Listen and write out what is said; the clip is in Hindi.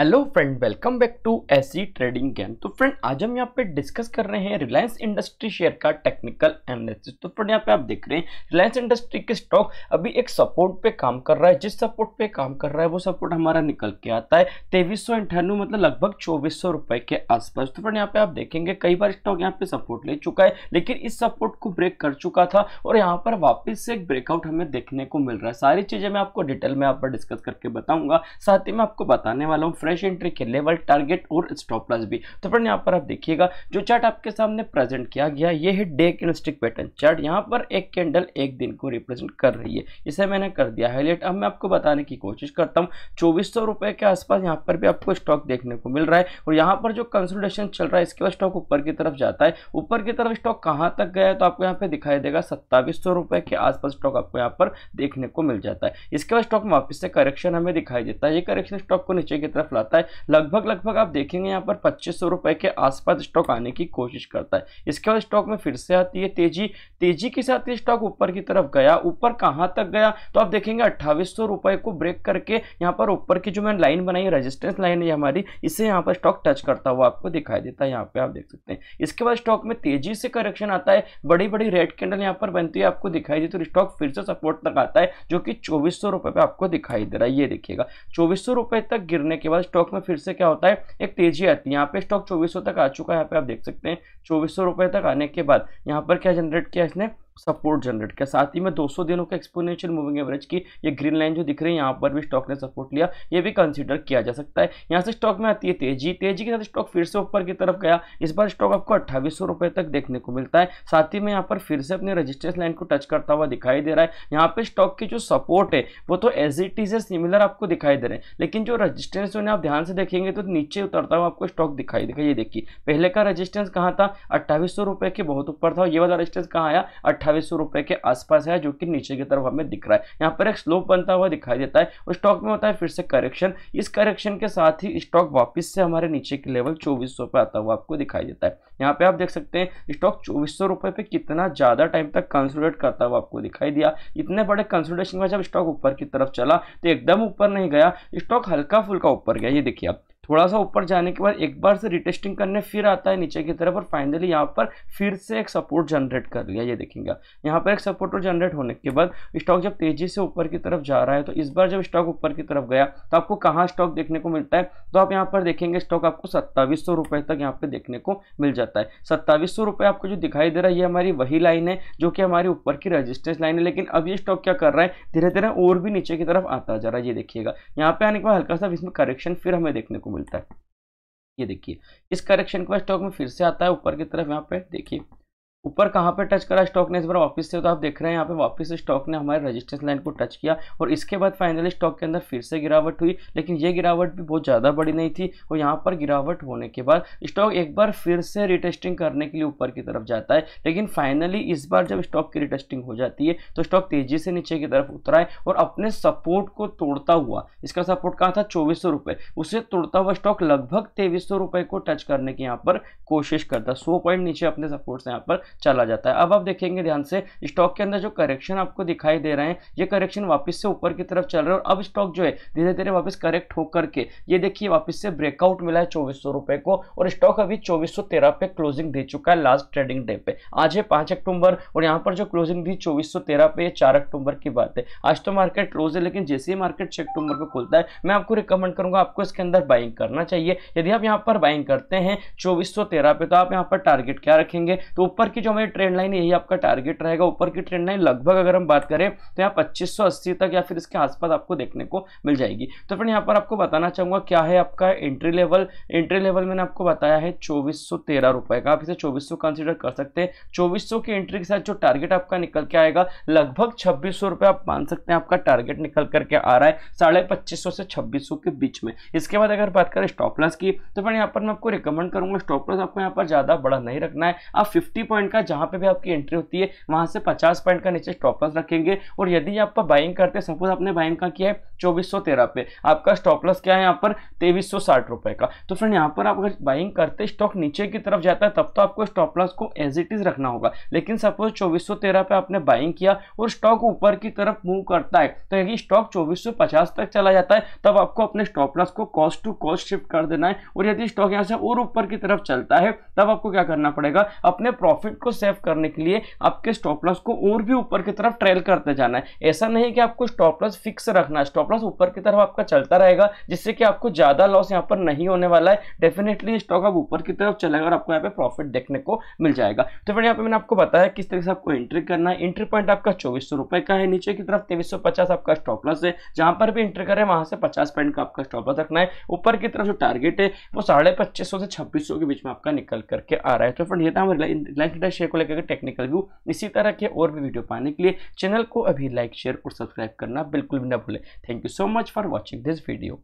hello friend welcome back to AC trading game तो फ्रेंड आज हम यहाँ पे डिस्कस कर रहे हैं रिलायंस इंडस्ट्री शेयर का टेक्निकल एनालिसिस तो फ्रेंड यहाँ पे आप देख रहे हैं रिलायंस इंडस्ट्री के स्टॉक अभी एक सपोर्ट पे काम कर रहा है जिस सपोर्ट पे काम कर रहा है वो सपोर्ट हमारा निकल के आता है तेईस मतलब लगभग चौबीस के आसपास तो फ्रेंड यहाँ पे आप देखेंगे कई बार स्टॉक यहाँ पे सपोर्ट ले चुका है लेकिन इस सपोर्ट को ब्रेक कर चुका था और यहाँ पर वापस से एक ब्रेकआउट हमें देखने को मिल रहा है सारी चीज़ें मैं आपको डिटेल में यहाँ पर डिस्कस करके बताऊंगा साथ ही मैं आपको बताने वाला हूँ फ्रेश एंट्री के लेवल टारगेट और स्टॉप लॉस भी तो फ्रेंड यहाँ पर आप देखिएगा जो चार्ट आपके सामने प्रेजेंट किया गया ये है डे कैंडलस्टिक पैटर्न चार्ट यहाँ पर एक कैंडल एक दिन को रिप्रेजेंट कर रही है इसे मैंने कर दिया हाईलाइट अब मैं आपको बताने की कोशिश करता हूँ चौबीस के आसपास यहाँ पर भी आपको स्टॉक देखने को मिल रहा है और यहाँ पर जो कंसल्टेशन चल रहा है इसके बाद स्टॉक ऊपर की तरफ जाता है ऊपर की तरफ स्टॉक कहाँ तक गया है तो आपको यहाँ पर दिखाई देगा सत्ताईस के आसपास स्टॉक आपको यहाँ पर देखने को मिल जाता है इसके बाद स्टॉक वापस से करेक्शन हमें दिखाई देता है ये करेक्शन स्टॉक को नीचे की तरफ आता है लगभग लगभग आप देखेंगे यहाँ पर पच्चीस रुपए के आसपास स्टॉक आने की कोशिश करता है इसके बाद स्टॉक में फिर से आती है तेजी तेजी के साथ ये स्टॉक ऊपर की तरफ गया ऊपर कहाँ तक गया तो आप देखेंगे अट्ठाईस रुपए को ब्रेक करके यहाँ पर ऊपर की जो मैंने लाइन बनाई रेजिस्टेंस लाइन है हमारी इसे यहाँ पर स्टॉक टच करता हुआ आपको दिखाई देता है यहाँ पे आप देख सकते हैं इसके बाद स्टॉक में तेजी से करेक्शन आता है बड़ी बड़ी रेड कैंडल यहाँ पर बनती है आपको दिखाई देती है तो स्टॉक फिर से सपोर्ट तक आता है जो कि चौबीस सौ पे आपको दिखाई दे रहा है ये देखिएगा चौबीस सौ तक गिरने के बाद स्टॉक में फिर से क्या होता है एक तेजी आती है यहाँ पे स्टॉक चौबीस तक आ चुका है यहाँ पे आप देख सकते हैं चौबीस तक आने के बाद यहाँ पर क्या जनरेट किया इसने सपोर्ट जनरेट किया साथ ही में 200 दिनों का एक्सपोनेंशियल मूविंग एवरेज की ये ग्रीन लाइन जो दिख रही है यहाँ पर भी स्टॉक ने सपोर्ट लिया ये भी कंसिडर किया जा सकता है यहाँ से स्टॉक में आती है तेजी तेजी के साथ स्टॉक फिर से ऊपर की तरफ गया इस बार स्टॉक आपको अट्ठावी रुपए तक देखने को मिलता है साथ ही में यहाँ पर फिर से अपने रजिस्ट्रेंस लाइन को टच करता हुआ दिखाई दे रहा है यहाँ पे स्टॉक की जो सपोर्ट है वो तो as it is a similar आपको दिखाई दे रहे हैं लेकिन जो रजिस्टेंस उन्हें आप ध्यान से देखेंगे तो नीचे उतरता हुआ आपको स्टॉक दिखाई देगा ये देखिए पहले का रजिस्टेंस कहाँ था अट्ठाईस के बहुत ऊपर था ये वाला रजिस्टेंस कहाँ आया अट्ठाईस सौ रुपए के आसपास है जो कि नीचे की तरफ हमें दिख रहा है यहाँ पर एक स्लोप बनता हुआ दिखाई देता है और स्टॉक में होता है फिर से करेक्शन इस करेक्शन के साथ ही स्टॉक वापस से हमारे नीचे के लेवल चौबीस पे आता हुआ आपको दिखाई देता है यहाँ पे आप देख सकते हैं स्टॉक चौबीस रुपए पे कितना ज्यादा टाइम तक कंसोलिडेट करता हुआ आपको दिखाई दिया इतने बड़े कंसोलिडेशन में जब स्टॉक ऊपर की तरफ चला तो एकदम ऊपर नहीं गया स्टॉक हल्का फुल्का ऊपर गया ये देखिए आप थोड़ा सा ऊपर जाने के बाद एक बार से रिटेस्टिंग करने फिर आता है नीचे की तरफ और फाइनली यहाँ पर फिर से एक सपोर्ट जनरेट कर लिया ये देखेंगे यहाँ पर एक सपोर्ट जनरेट होने के बाद स्टॉक जब तेजी से ऊपर की तरफ जा रहा है तो इस बार जब स्टॉक ऊपर की तरफ गया तो आपको कहाँ स्टॉक देखने को मिलता है तो आप यहाँ पर देखेंगे स्टॉक आपको सत्तावीस रुपए तक यहाँ पर देखने को मिल जाता है सत्तावीस रुपए आपको जो दिखाई दे रहा है ये हमारी वही लाइन है जो कि हमारी ऊपर की रजिस्टेंस लाइन है लेकिन अब ये स्टॉक क्या कर रहा है धीरे धीरे और भी नीचे की तरफ आता जा रहा है ये देखिएगा यहाँ पे आने के बाद हल्का सा इसमें करेक्शन फिर हमें देखने को मिल मिलता है ये देखिए इस करेक्शन के बाद स्टॉक में फिर से आता है ऊपर की तरफ यहाँ पे देखिए ऊपर कहाँ पे टच करा स्टॉक ने इस बार वापस से तो आप देख रहे हैं यहाँ पे वापस से स्टॉक ने हमारे रेजिस्टेंस लाइन को टच किया और इसके बाद फाइनली स्टॉक के अंदर फिर से गिरावट हुई लेकिन ये गिरावट भी बहुत ज़्यादा बड़ी नहीं थी और यहाँ पर गिरावट होने के बाद स्टॉक एक बार फिर से रिटेस्टिंग करने के लिए ऊपर की तरफ जाता है लेकिन फाइनली इस बार जब स्टॉक की रिटेस्टिंग हो जाती है तो स्टॉक तेजी से नीचे की तरफ उतरा है और अपने सपोर्ट को तोड़ता हुआ इसका सपोर्ट कहाँ था चौबीस उसे तोड़ता हुआ स्टॉक लगभग तेईस को टच करने की यहाँ पर कोशिश करता सौ पॉइंट नीचे अपने सपोर्ट से यहाँ पर चला जाता है अब आप देखेंगे ध्यान से स्टॉक के अंदर जो करेक्शन आपको दिखाई दे रहे हैं ये करेक्शन वापस से ऊपर की तरफ चल रहा है और अब स्टॉक जो है धीरे धीरे वापस करेक्ट होकर के ये देखिए वापस से ब्रेकआउट मिला है चौबीस को और स्टॉक अभी चौबीस पे क्लोजिंग दे चुका है लास्ट ट्रेडिंग डे पे आज है पांच अक्टूबर और यहाँ पर जो क्लोजिंग दी चौबीस पे ये चार अक्टूबर की बात है आज तो मार्केट क्लोज है लेकिन जैसे ही मार्केट छह अक्टूबर को खुलता है मैं आपको रिकमेंड करूंगा आपको इसके अंदर बाइंग करना चाहिए यदि आप यहाँ पर बाइंग करते हैं चौबीस पे तो आप यहाँ पर टारगेट क्या रखेंगे तो ऊपर की की जो हमारी ट्रेंड लाइन है यही आपका टारगेट रहेगा ऊपर की ट्रेंड लाइन लगभग अगर हम बात करें तो यहाँ पच्चीस तक या फिर इसके आसपास आपको देखने को मिल जाएगी तो फिर यहाँ पर आपको बताना चाहूंगा क्या है आपका एंट्री लेवल एंट्री लेवल मैंने आपको बताया है चौबीस रुपए का आप इसे चौबीस कंसिडर कर सकते हैं चौबीस की एंट्री के साथ जो टारगेट आपका निकल के आएगा लगभग छब्बीस रुपए आप मान सकते हैं आपका टारगेट निकल करके आ रहा है साढ़े पच्चीस से छब्बीस के बीच में इसके बाद अगर बात करें स्टॉप की तो फिर यहाँ पर मैं आपको रिकमेंड करूंगा स्टॉप आपको यहाँ पर ज़्यादा बड़ा नहीं रखना है आप फिफ्टी पॉइंट पॉइंट का जहां पे भी आपकी एंट्री होती है वहां से 50 पॉइंट का नीचे स्टॉपलस रखेंगे और यदि आप बाइंग करते सपोज आपने बाइंग का किया है चौबीस पे आपका स्टॉपलस क्या है यहाँ पर तेईस रुपए का तो फ्रेंड यहाँ पर आप अगर बाइंग करते स्टॉक नीचे की तरफ जाता है तब तो आपको स्टॉपलस को एज इट इज रखना होगा लेकिन सपोज चौबीस पे आपने बाइंग किया और स्टॉक ऊपर की तरफ मूव करता है तो यदि स्टॉक चौबीस तक चला जाता है तब आपको अपने स्टॉपलस को कॉस्ट टू कॉस्ट शिफ्ट कर देना है और यदि स्टॉक यहाँ से और ऊपर की तरफ चलता है तब आपको क्या करना पड़ेगा अपने प्रॉफिट प्रॉफिट को सेव करने के लिए आपके स्टॉप लॉस को और भी ऊपर की तरफ ट्रेल करते जाना है ऐसा नहीं कि आपको स्टॉप लॉस फिक्स रखना स्टॉप लॉस ऊपर की तरफ आपका चलता रहेगा जिससे कि आपको ज़्यादा लॉस यहाँ पर नहीं होने वाला है डेफिनेटली स्टॉक अब ऊपर की तरफ चलेगा और आपको यहाँ पे प्रॉफिट देखने को मिल जाएगा तो फिर यहाँ पे मैंने आपको बताया किस तरीके से आपको एंट्री करना है एंट्री पॉइंट आपका चौबीस का है नीचे की तरफ तेईस आपका स्टॉप लॉस है जहां पर भी एंट्री करें वहां से पचास पॉइंट का आपका स्टॉप लॉस रखना है ऊपर की तरफ जो टारगेट है वो साढ़े से छब्बीस के बीच में आपका निकल करके आ रहा है तो फिर ये था हम शेयर को लेकर टेक्निकल व्यू इसी तरह के और भी वीडियो पाने के लिए चैनल को अभी लाइक शेयर और सब्सक्राइब करना बिल्कुल भी ना भूलें thank you so much for watching this video